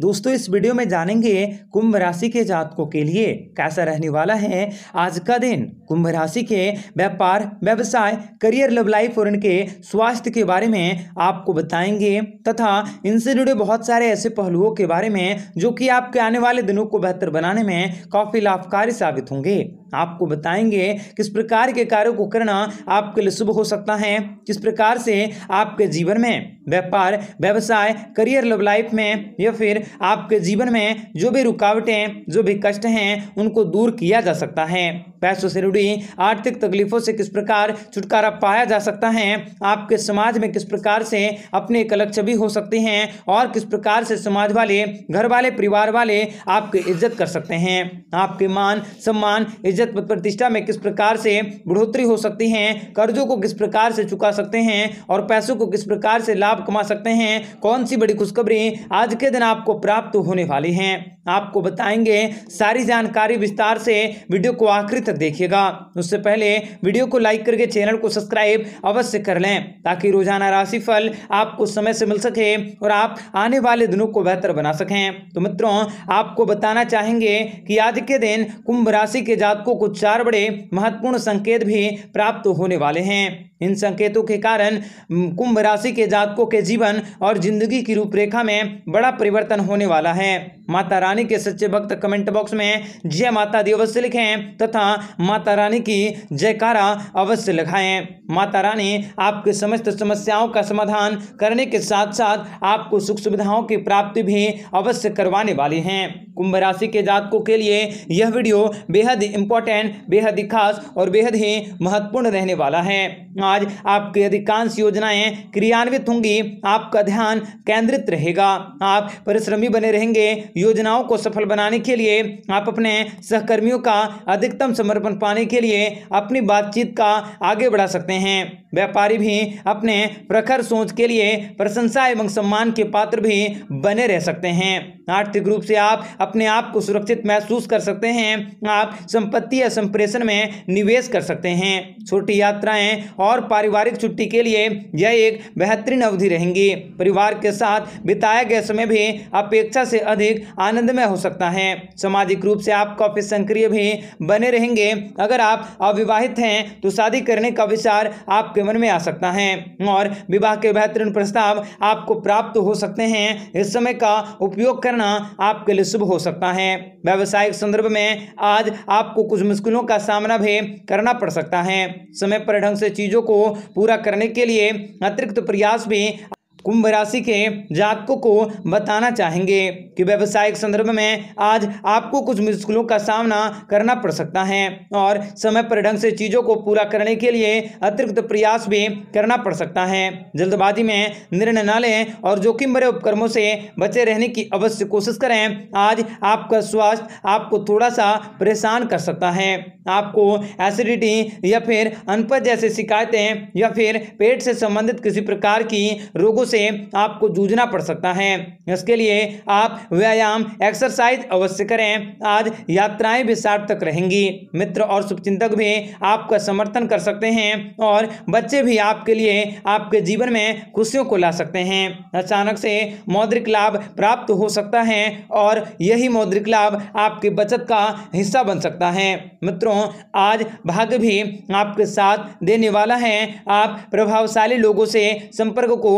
दोस्तों इस वीडियो में जानेंगे कुंभ राशि के जातकों के लिए कैसा रहने वाला है आज का दिन कुंभ राशि के व्यापार व्यवसाय करियर लव लाइफ और इनके स्वास्थ्य के बारे में आपको बताएंगे तथा इनसे जुड़े बहुत सारे ऐसे पहलुओं के बारे में जो कि आपके आने वाले दिनों को बेहतर बनाने में काफ़ी लाभकारी साबित होंगे आपको बताएंगे किस प्रकार के कार्यों को करना आपके लिए शुभ हो सकता है किस प्रकार से आपके जीवन में व्यापार व्यवसाय करियर लव लाइफ में या फिर आपके जीवन में जो भी रुकावटें जो भी कष्ट हैं उनको दूर किया जा सकता है पैसों से रुड़ी आर्थिक तकलीफों से किस प्रकार छुटकारा पाया जा सकता है आपके समाज में किस प्रकार से अपने एक अलग छवि हो सकती हैं और किस प्रकार से समाज वाले घर वाले परिवार वाले आपकी इज्जत कर सकते हैं आपके मान सम्मान इज्जत प्रतिष्ठा में किस प्रकार से बढ़ोतरी हो सकती है कर्जों को किस प्रकार से चुका सकते हैं और पैसों को किस प्रकार से लाभ कमा सकते हैं कौन सी बड़ी खुशखबरी आज के दिन आपको प्राप्त होने वाली हैं आपको बताएंगे सारी जानकारी विस्तार से वीडियो को आखिर तक देखिएगा उससे पहले वीडियो को लाइक करके चैनल को सब्सक्राइब अवश्य कर लें ताकि रोजाना राशिफल आपको समय से मिल सके और आप आने वाले दिनों को बेहतर बना सकें तो मित्रों आपको बताना चाहेंगे कि आज के दिन कुंभ राशि के जातकों को चार बड़े महत्वपूर्ण संकेत भी प्राप्त होने वाले हैं इन संकेतों के कारण कुंभ राशि के जातकों के जीवन और जिंदगी की रूपरेखा में बड़ा परिवर्तन होने वाला है माता रानी के सच्चे भक्त कमेंट बॉक्स में जय माता दी अवश्य लिखें तथा माता रानी की जयकारा अवश्य लिखाएं माता रानी आपके समस्त समस्याओं का समाधान करने के साथ साथ आपको सुख सुविधाओं की प्राप्ति भी अवश्य करवाने वाली हैं कुंभ राशि के जातकों के लिए यह वीडियो बेहद इंपॉर्टेंट बेहद ही खास और बेहद ही महत्वपूर्ण रहने वाला है आज आपकी अधिकांश योजनाएं क्रियान्वित होंगी आपका ध्यान केंद्रित रहेगा आप परिश्रमी बने रहेंगे योजनाओं को सफल बनाने के लिए आप अपने सहकर्मियों का अधिकतम समर्पण पाने के लिए अपनी बातचीत का आगे बढ़ा सकते हैं व्यापारी भी अपने प्रखर सोच के लिए प्रशंसा एवं सम्मान के पात्र भी बने रह सकते हैं आर्थिक रूप से आप अपने आप को सुरक्षित महसूस कर सकते हैं आप संपत्ति या संप्रेषण में निवेश कर सकते हैं छोटी यात्राएं और पारिवारिक छुट्टी के लिए यह एक बेहतरीन अवधि रहेंगी परिवार के साथ बिताए गए समय भी अपेक्षा से अधिक आनंदमय हो सकता है सामाजिक रूप से आप काफ़ी सक्रिय भी बने रहेंगे अगर आप अविवाहित हैं तो शादी करने का विचार आपके मन में आ सकता है और विवाह के बेहतरीन प्रस्ताव आपको प्राप्त हो सकते हैं इस समय का उपयोग करना आपके लिए शुभ हो सकता है व्यावसायिक संदर्भ में आज आपको कुछ मुश्किलों का सामना भी करना पड़ सकता है समय पर ढंग से चीज़ों चीज़ों को पूरा करने के लिए अतिरिक्त प्रयास भी कुंभ राशि के जातकों को बताना चाहेंगे कि व्यवसायिक संदर्भ में आज आपको कुछ मुश्किलों का सामना करना पड़ सकता है और समय पर ढंग से चीज़ों को पूरा करने के लिए अतिरिक्त प्रयास भी करना पड़ सकता है जल्दबाजी में निर्णय न लें और जोखिम भरे उपक्रमों से बचे रहने की अवश्य कोशिश करें आज आपका स्वास्थ्य आपको थोड़ा सा परेशान कर सकता है आपको एसिडिटी या फिर अनपद जैसे शिकायतें या फिर पेट से संबंधित किसी प्रकार की रोगों से आपको जूझना पड़ सकता है इसके लिए आप व्यायाम एक्सरसाइज अवश्य करें आज यात्राएं भी सार्थक रहेंगी मित्र और शुभचिंतक भी आपका समर्थन कर सकते हैं और बच्चे भी आपके लिए आपके जीवन में खुशियों को ला सकते हैं अचानक से मौद्रिक लाभ प्राप्त हो सकता है और यही मौद्रिक लाभ आपकी बचत का हिस्सा बन सकता है मित्रों आज भाग्य भी आपके साथ देने वाला है आप प्रभावशाली लोगों से संपर्क को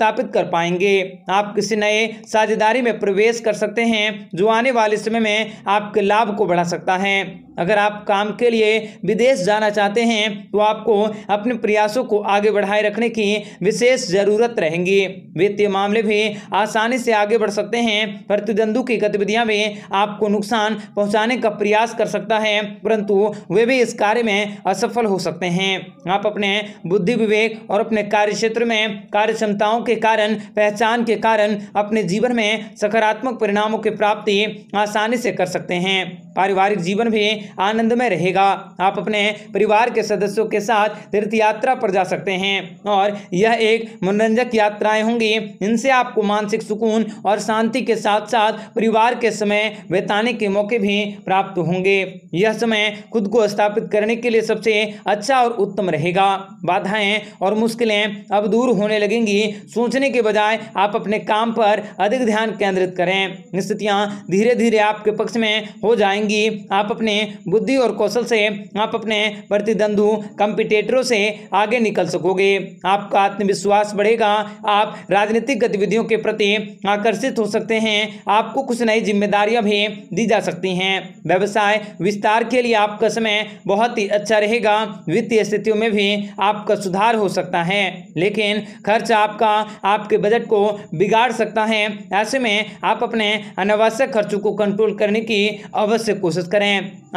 स्थापित कर पाएंगे आप किसी नए साझेदारी में प्रवेश कर सकते हैं जो आने वाले समय में आपके लाभ को बढ़ा सकता है अगर आप काम के लिए विदेश जाना चाहते हैं तो आपको अपने प्रयासों को आगे बढ़ाए रखने की विशेष ज़रूरत रहेंगी वित्तीय मामले भी आसानी से आगे बढ़ सकते हैं प्रतिद्वंदु की गतिविधियां भी आपको नुकसान पहुंचाने का प्रयास कर सकता है परंतु वे भी इस कार्य में असफल हो सकते हैं आप अपने बुद्धि विवेक और अपने कार्य क्षेत्र में कार्य क्षमताओं के कारण पहचान के कारण अपने जीवन में सकारात्मक परिणामों की प्राप्ति आसानी से कर सकते हैं पारिवारिक जीवन भी आनंद में रहेगा आप अपने परिवार के सदस्यों के साथ तीर्थ यात्रा पर जा सकते हैं और यह एक मनोरंजक यात्राएं होंगी इनसे आपको मानसिक सुकून और शांति के साथ साथ परिवार के समय बिताने के मौके भी प्राप्त होंगे यह समय खुद को स्थापित करने के लिए सबसे अच्छा और उत्तम रहेगा बाधाएं और मुश्किलें अब दूर होने लगेंगी सोचने के बजाय आप अपने काम पर अधिक ध्यान केंद्रित करें स्थितियां धीरे धीरे आपके पक्ष में हो जाएंगी आप अपने बुद्धि और कौशल से आप अपने प्रतिद्वंदु कंपिटेटरों से आगे निकल सकोगे आपका आत्मविश्वास बढ़ेगा आप राजनीतिक गतिविधियों के प्रति आकर्षित हो सकते हैं आपको कुछ नई जिम्मेदारियां भी दी जा सकती हैं व्यवसाय विस्तार के लिए आपका समय बहुत ही अच्छा रहेगा वित्तीय स्थितियों में भी आपका सुधार हो सकता है लेकिन खर्च आपका आपके बजट को बिगाड़ सकता है ऐसे में आप अपने अनावश्यक खर्चों को कंट्रोल करने की अवश्य कोशिश करें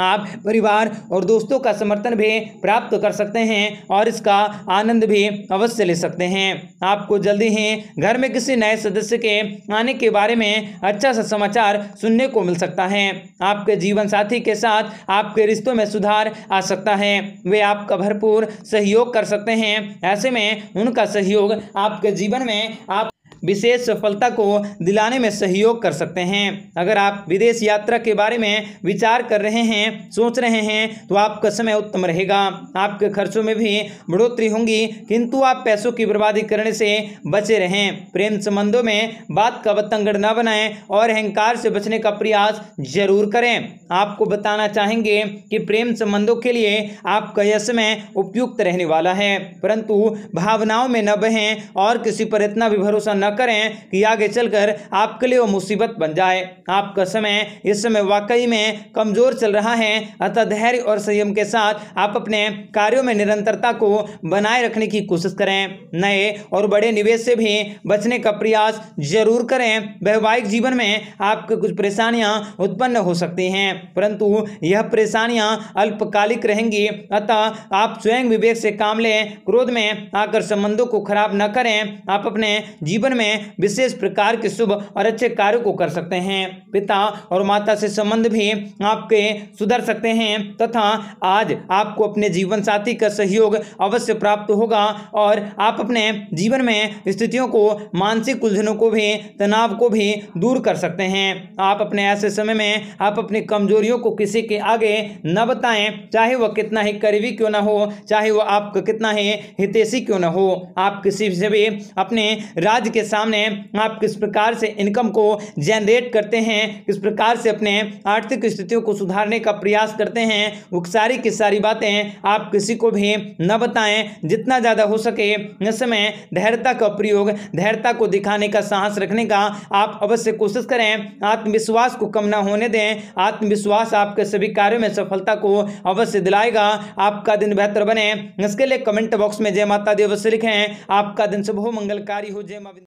आप परिवार और दोस्तों का समर्थन भी प्राप्त कर सकते हैं और इसका आनंद भी अवश्य ले सकते हैं आपको जल्दी ही घर में किसी नए सदस्य के आने के बारे में अच्छा सा समाचार सुनने को मिल सकता है आपके जीवन साथी के साथ आपके रिश्तों में सुधार आ सकता है वे आपका भरपूर सहयोग कर सकते हैं ऐसे में उनका सहयोग आपके जीवन में आप विशेष सफलता को दिलाने में सहयोग कर सकते हैं अगर आप विदेश यात्रा के बारे में विचार कर रहे हैं सोच रहे हैं तो आपका समय उत्तम रहेगा आपके खर्चों में भी बढ़ोतरी होंगी किंतु आप पैसों की बर्बादी करने से बचे रहें प्रेम संबंधों में बात का बतंगड़ न बनाएं और अहंकार से बचने का प्रयास जरूर करें आपको बताना चाहेंगे कि प्रेम संबंधों के लिए आपका यह समय उपयुक्त रहने वाला है परंतु भावनाओं में न बहें और किसी पर इतना भी भरोसा न करें कि आगे चलकर आपके लिए वो मुसीबत बन जाए आपका समय इस समय वाकई में कमज़ोर चल रहा है अतः धैर्य और संयम के साथ आप अपने कार्यों में निरंतरता को बनाए रखने की कोशिश करें नए और बड़े निवेश से भी बचने का प्रयास जरूर करें वैवाहिक जीवन में आपके कुछ परेशानियां उत्पन्न हो सकती हैं परंतु यह परेशानियां अल्पकालिक रहेंगी अतः आप स्वयं विवेक से काम लें क्रोध में आकर संबंधों को खराब न करें आप अपने जीवन में में विशेष प्रकार के शुभ और अच्छे कार्य को कर सकते हैं पिता और माता से संबंध भी आपके सुधर सकते हैं तथा आज आपको अपने जीवन साथी का सहयोग अवश्य प्राप्त होगा और आप अपने जीवन में स्थितियों को मानसिक उलझनों को भी तनाव को भी दूर कर सकते हैं आप अपने ऐसे समय में आप अपनी कमजोरियों को किसी के आगे न बताएं चाहे वह कितना ही करीबी क्यों ना हो चाहे वह आपका कितना ही हितेशी क्यों ना हो आप किसी से भी अपने राज्य के सामने आप किस प्रकार से इनकम को जनरेट करते हैं किस प्रकार से अपने आर्थिक स्थितियों को सुधारने का प्रयास करते हैं वो सारी की सारी बातें आप किसी को भी न बताएं जितना ज़्यादा हो सके इस समय धैर्यता का प्रयोग धैर्यता को दिखाने का साहस रखने का आप अवश्य कोशिश करें आत्मविश्वास को कम ना होने दें आत्मविश्वास आपके सभी कार्यों में सफलता को अवश्य दिलाएगा आपका दिन बेहतर बने इसके लिए कमेंट बॉक्स में जय माता दी अवश्य लिखें आपका दिन शुभ हो मंगलकारी हो जय माँ